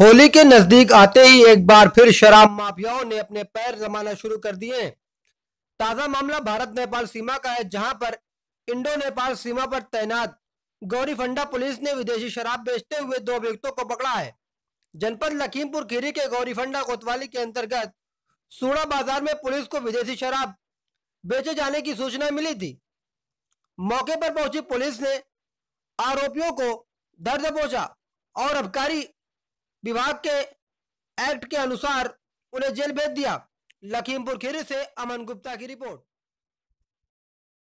होली के नजदीक आते ही एक बार फिर शराब माफियाओं ने अपने पैर जमाना शुरू कर दिए ताजा मामला भारत नेपाल सीमा का है जहां पर इंडो नेपाल सीमा पर तैनात गौरी फंडा पुलिस ने विदेशी शराब बेचते हुए दो व्यक्तियों को पकड़ा है जनपद लखीमपुर खीरी के गौरी फंडा कोतवाली के अंतर्गत सूड़ा बाजार में पुलिस को विदेशी शराब बेचे जाने की सूचना मिली थी मौके पर पहुंची पुलिस ने आरोपियों को धर दबोचा और अबकारी विभाग के एक्ट के अनुसार उन्हें जेल भेज दिया लखीमपुर खीरी से अमन गुप्ता की रिपोर्ट